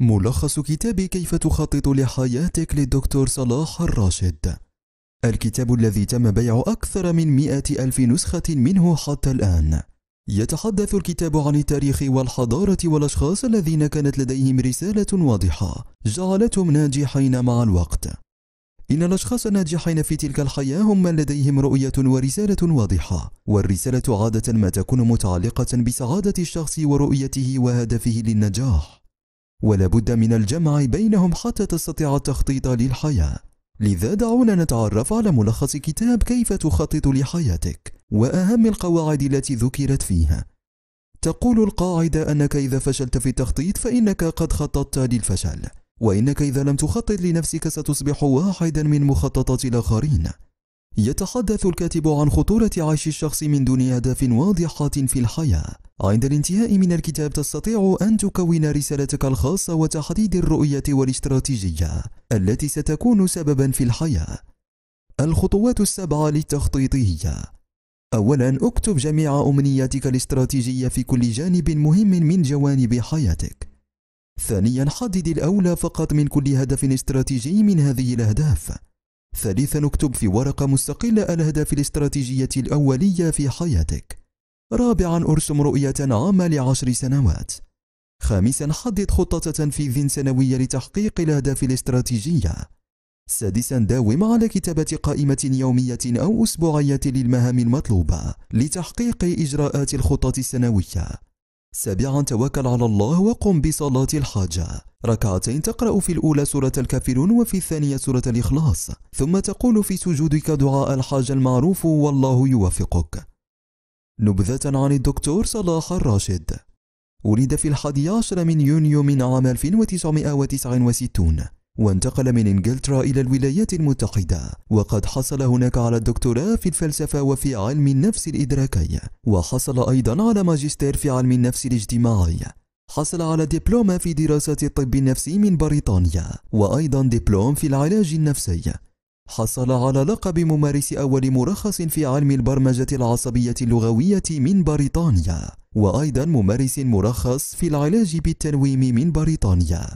ملخص كتاب كيف تخطط لحياتك للدكتور صلاح الراشد الكتاب الذي تم بيع أكثر من مئة ألف نسخة منه حتى الآن يتحدث الكتاب عن التاريخ والحضارة والأشخاص الذين كانت لديهم رسالة واضحة جعلتهم ناجحين مع الوقت إن الأشخاص الناجحين في تلك الحياة هم من لديهم رؤية ورسالة واضحة والرسالة عادة ما تكون متعلقة بسعادة الشخص ورؤيته وهدفه للنجاح ولا بد من الجمع بينهم حتى تستطيع التخطيط للحياة لذا دعونا نتعرف على ملخص كتاب كيف تخطط لحياتك وأهم القواعد التي ذكرت فيها تقول القاعدة أنك إذا فشلت في التخطيط فإنك قد خططت للفشل وإنك إذا لم تخطط لنفسك ستصبح واحدا من مخططات الآخرين يتحدث الكاتب عن خطورة عيش الشخص من دون أهداف واضحة في الحياة عند الانتهاء من الكتاب تستطيع أن تكون رسالتك الخاصة وتحديد الرؤية والاستراتيجية التي ستكون سببا في الحياة الخطوات السبعة للتخطيط هي أولا اكتب جميع أمنياتك الاستراتيجية في كل جانب مهم من جوانب حياتك ثانيا حدد الأولى فقط من كل هدف استراتيجي من هذه الأهداف ثالثا اكتب في ورقة مستقلة الأهداف الاستراتيجية الأولية في حياتك رابعا ارسم رؤية عامة لعشر سنوات خامسا حدد خطة تنفيذ سنوية لتحقيق الأهداف الاستراتيجية سادسا داوم على كتابة قائمة يومية أو أسبوعية للمهام المطلوبة لتحقيق إجراءات الخطة السنوية سابعا توكل على الله وقم بصلاة الحاجة ركعتين تقرأ في الأولى سورة الكافرون وفي الثانية سورة الإخلاص ثم تقول في سجودك دعاء الحاجة المعروف والله يوفقك نبذة عن الدكتور صلاح الراشد ولد في الحادي عشر من يونيو من عام 1969 وانتقل من انجلترا الى الولايات المتحده وقد حصل هناك على الدكتوراه في الفلسفه وفي علم النفس الادراكي وحصل ايضا على ماجستير في علم النفس الاجتماعي حصل على دبلومة في دراسة الطب النفسي من بريطانيا وأيضا دبلوم في العلاج النفسي حصل على لقب ممارس أول مرخص في علم البرمجة العصبية اللغوية من بريطانيا وأيضا ممارس مرخص في العلاج بالتنويم من بريطانيا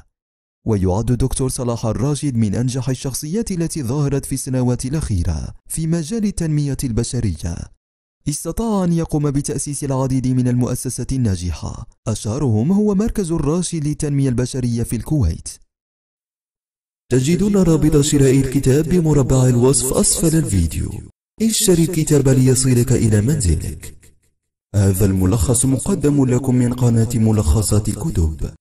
ويعد دكتور صلاح الراشد من أنجح الشخصيات التي ظهرت في السنوات الأخيرة في مجال التنمية البشرية استطاع أن يقوم بتأسيس العديد من المؤسسات الناجحة أشهرهم هو مركز الراشد للتنمية البشرية في الكويت تجدون رابط شراء الكتاب بمربع الوصف أسفل الفيديو اشتري الكتاب ليصلك إلى منزلك هذا الملخص مقدم لكم من قناة ملخصات الكتب